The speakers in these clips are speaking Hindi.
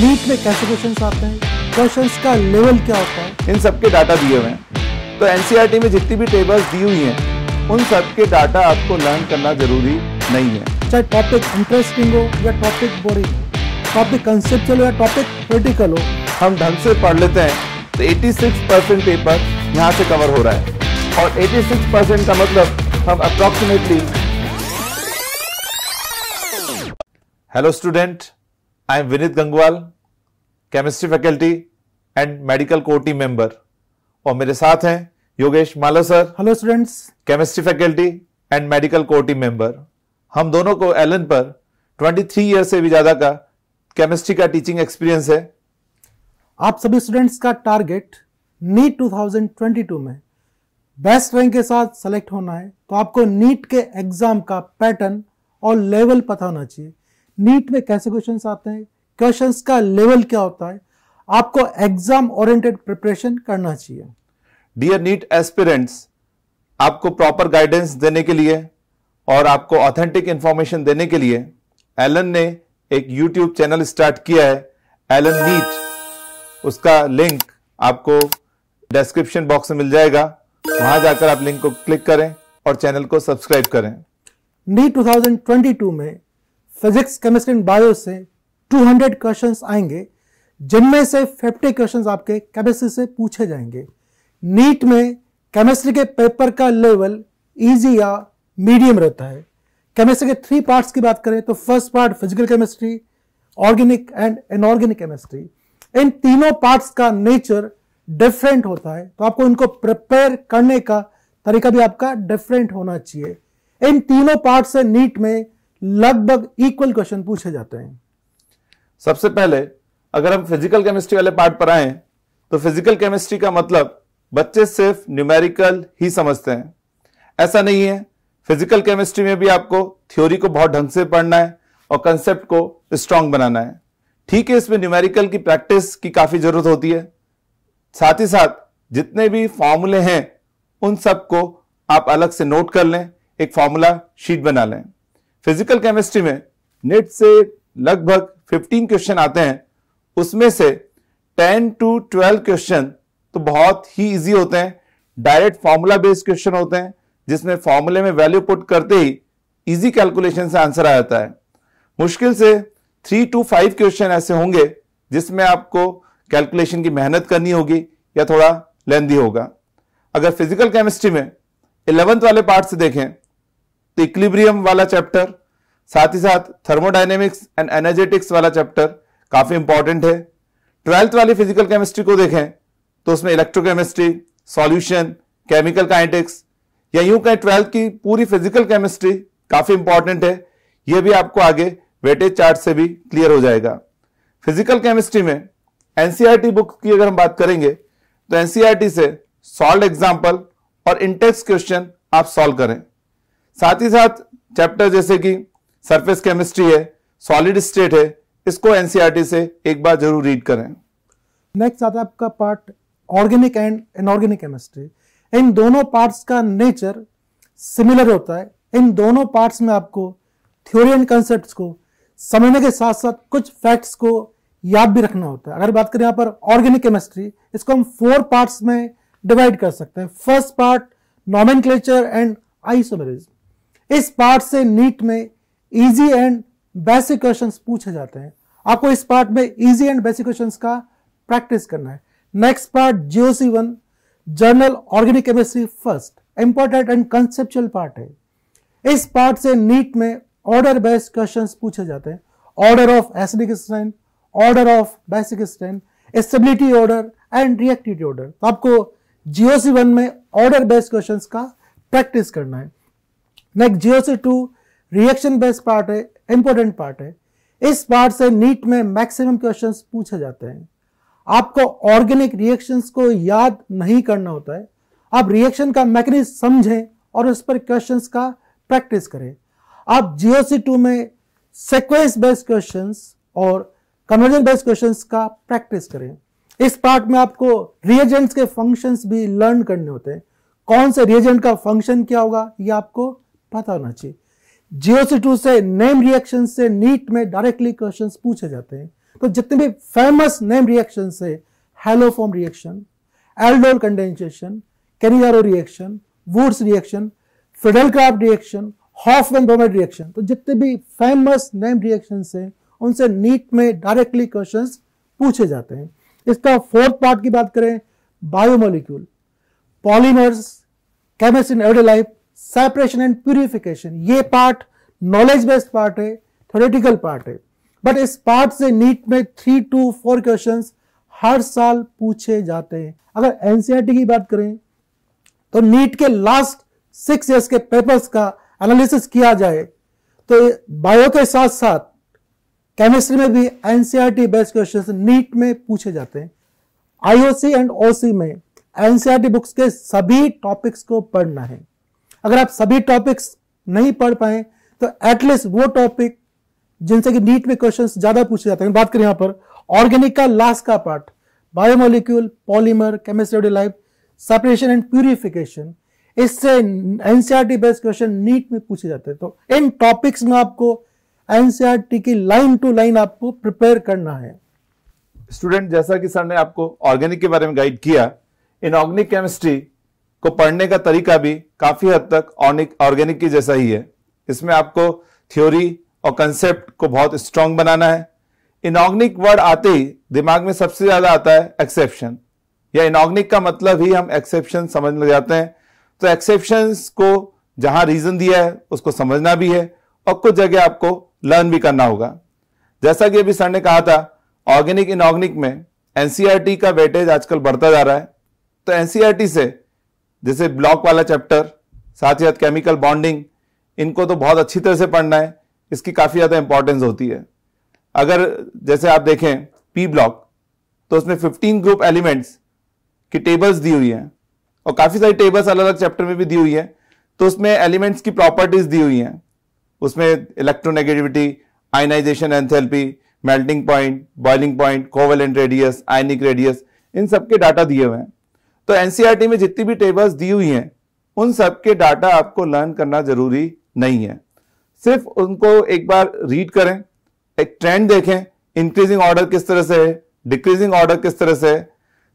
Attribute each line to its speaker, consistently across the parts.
Speaker 1: नीट में कैसे क्वेश्चन आते हैं क्वेश्चन का लेवल क्या होता है
Speaker 2: इन सबके डाटा दिए हुए हैं तो एनसीईआरटी e में जितनी भी टेबल्स दी हुई हैं उन सब के डाटा आपको लर्न करना जरूरी नहीं है
Speaker 1: चाहे टॉपिक इंटरेस्टिंग हो या टॉपिक बोरिंग टॉपिक कंसेप्चुअल हो या
Speaker 2: टॉपिक क्रिटिकल हो हम ढंग से पढ़ लेते हैं तो 86 परसेंट पेपर यहाँ से कवर हो रहा है और 86 परसेंट का मतलब हम approximately hello student I am Vineet Gangwal chemistry faculty and medical core team और मेरे साथ हैं Yogesh Mala sir hello students chemistry faculty and medical core team member हम दोनों को एलन पर 23 ईयर से भी ज्यादा का केमिस्ट्री का टीचिंग एक्सपीरियंस है
Speaker 1: आप सभी स्टूडेंट्स का टारगेट नीट 2022 में बेस्ट रैंक के साथ सेलेक्ट होना है तो आपको नीट के एग्जाम का पैटर्न और लेवल पता होना चाहिए नीट में कैसे क्वेश्चंस आते हैं क्वेश्चंस का लेवल क्या होता है आपको एग्जाम ओरिएंटेड प्रिपरेशन करना चाहिए
Speaker 2: डियर नीट एस्पिरेंट्स आपको प्रॉपर गाइडेंस देने के लिए और आपको ऑथेंटिक इंफॉर्मेशन देने के लिए एलन ने एक यूट्यूब चैनल स्टार्ट किया है एलन नीट उसका लिंक आपको डिस्क्रिप्शन बॉक्स में मिल जाएगा वहां जाकर आप लिंक को क्लिक करें और चैनल को सब्सक्राइब करें
Speaker 1: नीट 2022 में फिजिक्स केमिस्ट्री एंड बायो से 200 क्वेश्चंस आएंगे जिनमें से 50 क्वेश्चंस आपके केमिस्ट्री से पूछे जाएंगे नीट में केमिस्ट्री के पेपर का लेवल इजी या मीडियम रहता है केमिस्ट्री के थ्री पार्ट्स की बात करें तो first part physical chemistry organic and inorganic chemistry इन तीनों पार्ट्स का नेचर डिफरेंट होता है तो आपको इनको प्रिपेयर करने का तरीका भी आपका डिफरेंट होना चाहिए इन तीनों पार्ट से नीट में लगभग इक्वल क्वेश्चन पूछे जाते हैं
Speaker 2: सबसे पहले अगर हम फिजिकल केमिस्ट्री वाले पार्ट पर आए तो फिजिकल केमिस्ट्री का मतलब बच्चे सिर्फ न्यूमेरिकल ही समझते हैं ऐसा नहीं है फिजिकल केमिस्ट्री में भी आपको थ्योरी को बहुत ढंग से पढ़ना है और कंसेप्ट को स्ट्रांग बनाना है ठीक है इसमें न्यूमेरिकल की प्रैक्टिस की काफी जरूरत होती है साथ ही साथ जितने भी फॉर्मूले हैं उन सबको आप अलग से नोट कर लें एक फॉर्मूला शीट बना लें फिजिकल केमिस्ट्री में नेट से लगभग 15 क्वेश्चन आते हैं उसमें से 10 टू 12 क्वेश्चन तो बहुत ही इजी होते हैं डायरेक्ट फॉर्मूला बेस्ड क्वेश्चन होते हैं जिसमें फॉर्मूले में वैल्यू पुट करते ही इजी कैलकुलेशन से आंसर आ जाता है मुश्किल से थ्री टू फाइव क्वेश्चन ऐसे होंगे जिसमें आपको कैलकुलेशन की मेहनत करनी होगी या थोड़ा लेंदी होगा अगर फिजिकल केमिस्ट्री में इलेवंथ वाले पार्ट से देखें तो इक्लिब्रियम वाला चैप्टर साथ ही साथ थर्मोडाइनेमिक्स एंड एनर्जेटिक्स वाला चैप्टर काफी इंपॉर्टेंट है ट्वेल्थ वाली फिजिकल केमिस्ट्री को देखें तो उसमें इलेक्ट्रोकेमिस्ट्री सॉल्यूशन केमिकल काइनेटिक्स या यूं कहें ट्वेल्थ की पूरी फिजिकल केमिस्ट्री काफी इंपॉर्टेंट है यह भी आपको आगे वेटेज चार्ट से भी क्लियर हो जाएगा फिजिकल केमिस्ट्री में एनसीआरटी बुक e की अगर हम बात करेंगे तो एनसीआरटी e से सॉल्व एग्जाम्पल और इंटेक्स क्वेश्चन आप सॉल्व करें साथ ही साथ चैप्टर जैसे कि सरफेस केमिस्ट्री है सॉलिड स्टेट है इसको एनसीईआरटी e से एक बार जरूर रीड करें
Speaker 1: नेक्स्ट आता है आपका part organic and inorganic chemistry इन दोनों पार्ट्स का नेचर सिमिलर होता है इन दोनों पार्ट्स में आपको थ्योरी एंड कंसेप्ट को समझने के साथ साथ कुछ फैक्ट्स को याद भी रखना होता है अगर बात करें यहाँ पर ऑर्गेनिक केमिस्ट्री इसको हम फोर पार्ट्स में डिवाइड कर सकते हैं first part nomen and isomerism इस पार्ट से नीट में इजी एंड बेसिक क्वेश्चंस पूछे जाते हैं आपको इस पार्ट में इजी एंड बेसिक क्वेश्चंस का प्रैक्टिस करना है next part GOC one general organic chemistry first important and conceptual part है इस पार्ट से नीट में ऑर्डर बेस्ड क्वेश्चंस पूछे जाते हैं order of acidic strength order of basic strength stability order and reactivity order तो आपको जीओसी वन में ऑर्डर बेस्ड क्वेश्चंस का प्रैक्टिस करना है next C two reaction based part है इंपॉर्टेंट पार्ट है इस पार्ट से नीट में मैक्सिमम क्वेश्चन पूछे जाते हैं आपको ऑर्गेनिक रिएक्शन को याद नहीं करना होता है आप रिएक्शन का मैकेनिज्म समझें और उस पर क्वेश्चन का प्रैक्टिस करें आप सी टू में सिक्वेंस बेस्ड क्वेश्चन और कन्वर्जन बेस्ड क्वेश्चन का प्रैक्टिस करें इस पार्ट में आपको रिएजेंट्स के फंक्शंस भी लर्न करने होते हैं कौन से रिएजेंट का फंक्शन क्या होगा ये आपको पता होना चाहिए जियो टू से नेम रिएक्शन से नीट में डायरेक्टली क्वेश्चन पूछे जाते हैं तो जितने भी फेमस नेम रिएक्शन से haloform reaction aldol condensation Cannizzaro reaction Wurtz reaction Friedel Crafts reaction Hofmann bromamide reaction तो जितने भी फेमस नेम रिएक्शन है उनसे नीट में डायरेक्टली क्वेश्चन पूछे जाते हैं इसका फोर्थ पार्ट की बात करें biomolecule polymers chemist in every life separation and purification ये पार्ट नॉलेज बेस्ड पार्ट है थोरेटिकल पार्ट है बट इस पार्ट से नीट में थ्री टू फोर क्वेश्चन हर साल पूछे जाते हैं अगर एनसीआरटी e की बात करें तो नीट के लास्ट सिक्स ईयर्स के पेपर्स का एनालिसिस किया जाए तो बायो के साथ साथ केमिस्ट्री में भी एनसीआरटी बेस्ड क्वेश्चन नीट में पूछे जाते हैं आईओसी एंड ओसी में एनसीआरटी बुक्स e के सभी टॉपिक्स को पढ़ना है अगर आप सभी टॉपिक्स नहीं पढ़ पाए तो एटलीस्ट वो टॉपिक जिनसे कि नीट में क्वेश्चंस ज्यादा पूछे जाते हैं बात करें यहां पर ऑर्गेनिक का लास्ट का part biomolecule polymer chemistry life separation and purification इससे एनसीआरटी बेस्ड क्वेश्चन नीट में पूछे जाते हैं तो इन टॉपिक्स में आपको एनसीआरटी e की लाइन टू लाइन आपको प्रिपेयर करना है
Speaker 2: स्टूडेंट जैसा कि सर ने आपको ऑर्गेनिक के बारे में गाइड किया इन ऑर्गेनिक केमिस्ट्री को पढ़ने का तरीका भी काफ़ी हद तक ऑनिक ऑर्गेनिक की जैसा ही है इसमें आपको थ्योरी और कंसेप्ट को बहुत स्ट्रांग बनाना है इनऑर्गनिक वर्ड आते ही दिमाग में सबसे ज़्यादा आता है एक्सेप्शन या इनऑर्गनिक का मतलब ही हम एक्सेप्शन समझ लग जाते हैं तो एक्सेप्शन को जहां रीजन दिया है उसको समझना भी है और कुछ जगह आपको लर्न भी करना होगा जैसा कि अभी सर ने कहा था ऑर्गेनिक इनऑर्गनिक में एनसीआरटी e का वेटेज आजकल बढ़ता जा रहा है तो एनसीआरटी e से जैसे ब्लॉक वाला चैप्टर साथ ही साथ केमिकल बॉन्डिंग इनको तो बहुत अच्छी तरह से पढ़ना है इसकी काफ़ी ज़्यादा इंपॉर्टेंस होती है अगर जैसे आप देखें पी ब्लॉक तो उसमें फिफ्टीन ग्रुप एलिमेंट्स की टेबल्स दी हुई हैं और काफ़ी सारी टेबल्स अलग अलग चैप्टर में भी दी हुई है तो उसमें एलिमेंट्स की प्रॉपर्टीज़ दी हुई हैं उसमें electronegativity ionization enthalpy melting point boiling point covalent radius ionic radius इन सब के डाटा दिए हुए हैं तो एनसीईआरटी e में जितनी भी टेबल्स दी हुई हैं उन सब के डाटा आपको लर्न करना जरूरी नहीं है सिर्फ उनको एक बार रीड करें एक ट्रेंड देखें इंक्रीजिंग ऑर्डर किस तरह से है डिक्रीजिंग ऑर्डर किस तरह से है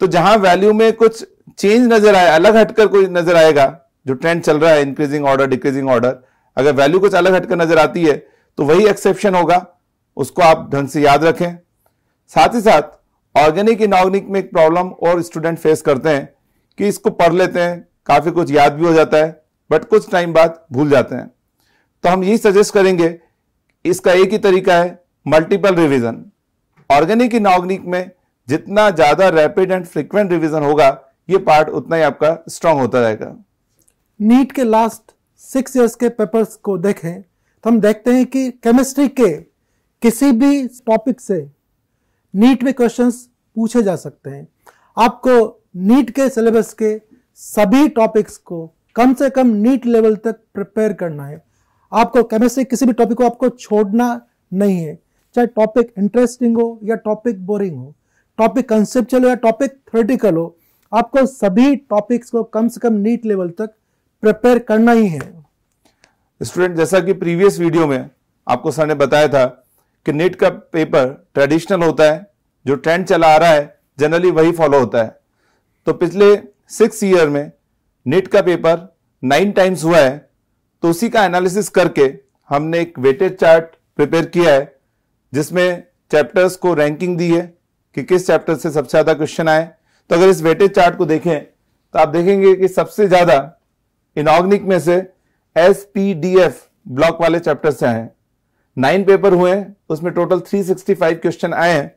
Speaker 2: तो जहां वैल्यू में कुछ चेंज नजर आए अलग हटकर कोई नजर आएगा जो ट्रेंड चल रहा है इंक्रीजिंग ऑर्डर डिक्रीजिंग ऑर्डर अगर वैल्यू कुछ अलग हटकर नजर आती है तो वही एक्सेप्शन होगा उसको आप ढंग से याद रखें साथ ही साथ ऑर्गेनिक इनऑर्गेनिक में एक प्रॉब्लम और स्टूडेंट फेस करते हैं कि इसको पढ़ लेते हैं काफ़ी कुछ याद भी हो जाता है बट कुछ टाइम बाद भूल जाते हैं तो हम यही सजेस्ट करेंगे इसका एक ही तरीका है मल्टीपल रिविजन ऑर्गेनिक इनऑर्गेनिक में जितना ज़्यादा रैपिड एंड फ्रिक्वेंट रिविजन होगा ये पार्ट उतना ही आपका स्ट्रांग होता रहेगा
Speaker 1: नीट के लास्ट सिक्स ईयर्स के पेपर्स को देखें तो हम देखते हैं कि केमिस्ट्री के किसी भी टॉपिक से नीट में क्वेश्चंस पूछे जा सकते हैं आपको नीट के सिलेबस के सभी टॉपिक्स को कम से कम नीट लेवल तक प्रिपेयर करना है आपको केमिस्ट्री किसी भी टॉपिक को आपको छोड़ना नहीं है चाहे टॉपिक इंटरेस्टिंग हो या टॉपिक बोरिंग हो टॉपिक कंसेप्चुअल हो या टॉपिक थ्रेटिकल हो आपको सभी टॉपिक्स को कम से कम नीट लेवल तक प्रिपेयर करना ही है
Speaker 2: स्टूडेंट जैसा कि प्रीवियस वीडियो में आपको सर ने बताया था कि नीट का पेपर ट्रेडिशनल होता है जो ट्रेंड चला आ रहा है जनरली वही फॉलो होता है तो पिछले सिक्स ईयर में नेट का पेपर नाइन टाइम्स हुआ है तो उसी का एनालिसिस करके हमने एक वेटेड चार्ट प्रिपेयर किया है जिसमें चैप्टर्स को रैंकिंग दी है कि किस चैप्टर से सबसे ज़्यादा क्वेश्चन आए तो अगर इस वेटेड चार्ट को देखें तो आप देखेंगे कि सबसे ज़्यादा इनऑर्गनिक में से S P D F block वाले चैप्टर से आए नाइन पेपर हुए हैं उसमें टोटल 365 क्वेश्चन आए हैं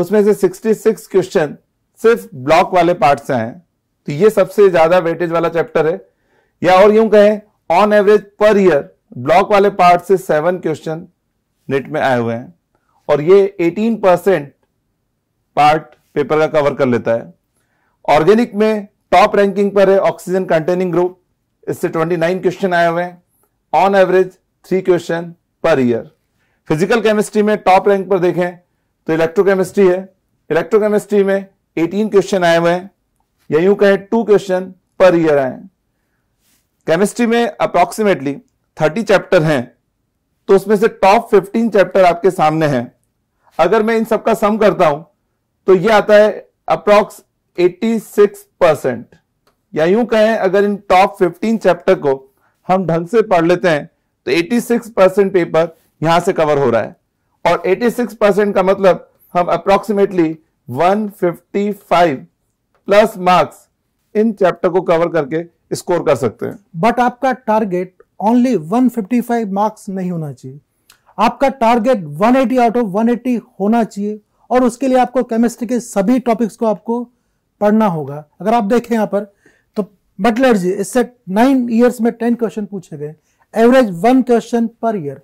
Speaker 2: उसमें से 66 क्वेश्चन सिर्फ ब्लॉक वाले पार्ट से आए तो ये सबसे ज्यादा वेटेज वाला चैप्टर है या और यूं कहें ऑन एवरेज पर ईयर ब्लॉक वाले पार्ट से सेवन क्वेश्चन नेट में आए हुए हैं और ये 18 परसेंट पार्ट पेपर का कवर कर लेता है ऑर्गेनिक में टॉप रैंकिंग पर है ऑक्सीजन कंटेनिंग ग्रुप इससे 29 क्वेश्चन आए हुए हैं ऑन एवरेज थ्री क्वेश्चन पर ईयर फिजिकल केमिस्ट्री में टॉप रैंक पर देखें तो इलेक्ट्रोकेमिस्ट्री है इलेक्ट्रोकेमिस्ट्री में 18 क्वेश्चन आए हुए हैं या यूं कहें टू क्वेश्चन पर ईयर आए केमिस्ट्री में अप्रोक्सीमेटली 30 चैप्टर हैं तो उसमें से टॉप 15 चैप्टर आपके सामने हैं अगर मैं इन सबका सम करता हूं तो ये आता है अप्रॉक्स 86 परसेंट या यूं कहें अगर इन टॉप 15 चैप्टर को हम ढंग से पढ़ लेते हैं तो 86 परसेंट पेपर यहां से कवर हो रहा है और 86 परसेंट का मतलब हम अप्रोक्सीमेटली 155 प्लस मार्क्स इन चैप्टर को कवर करके स्कोर कर सकते हैं
Speaker 1: बट आपका टारगेट ओनली 155 मार्क्स नहीं होना चाहिए आपका टारगेट 180 आउट ऑफ 180 होना चाहिए और उसके लिए आपको केमिस्ट्री के सभी टॉपिक्स को आपको पढ़ना होगा अगर आप देखें यहां पर तो बटलर जी इससे नाइन ईयर्स में टेन क्वेश्चन पूछे गए एवरेज वन क्वेश्चन पर ईयर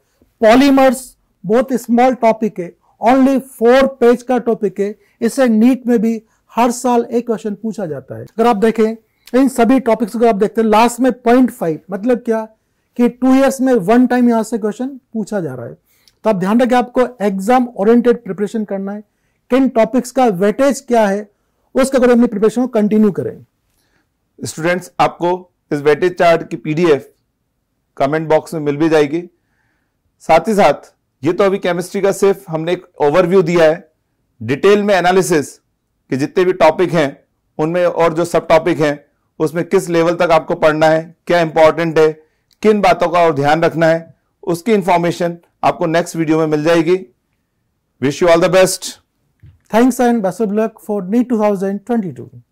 Speaker 1: पॉलीमर्स बहुत स्मॉल टॉपिक है ओनली फोर पेज का टॉपिक है इसे नीट में भी हर साल एक क्वेश्चन पूछा जाता है अगर आप देखें इन सभी टॉपिक्स को आप देखते हैं लास्ट में पॉइंट फाइव मतलब क्या कि टू इयर्स में वन टाइम यहां से क्वेश्चन पूछा जा रहा है तो आप ध्यान रखें आपको एग्जाम ओरिएंटेड प्रिपरेशन करना है किन टॉपिक्स का वेटेज क्या है उसके अगर अपनी प्रिपरेशन को कंटिन्यू करें
Speaker 2: स्टूडेंट्स आपको इस वेटेज चार्ट की पीडीएफ कमेंट बॉक्स में मिल भी जाएगी साथ ही साथ ये तो अभी केमिस्ट्री का सिर्फ हमने एक ओवरव्यू दिया है डिटेल में एनालिसिस कि जितने भी टॉपिक हैं उनमें और जो सब टॉपिक हैं उसमें किस लेवल तक आपको पढ़ना है क्या इंपॉर्टेंट है किन बातों का और ध्यान रखना है उसकी इंफॉर्मेशन आपको नेक्स्ट वीडियो में मिल जाएगी wish you all the best thanks
Speaker 1: and best of luck for NEET 2022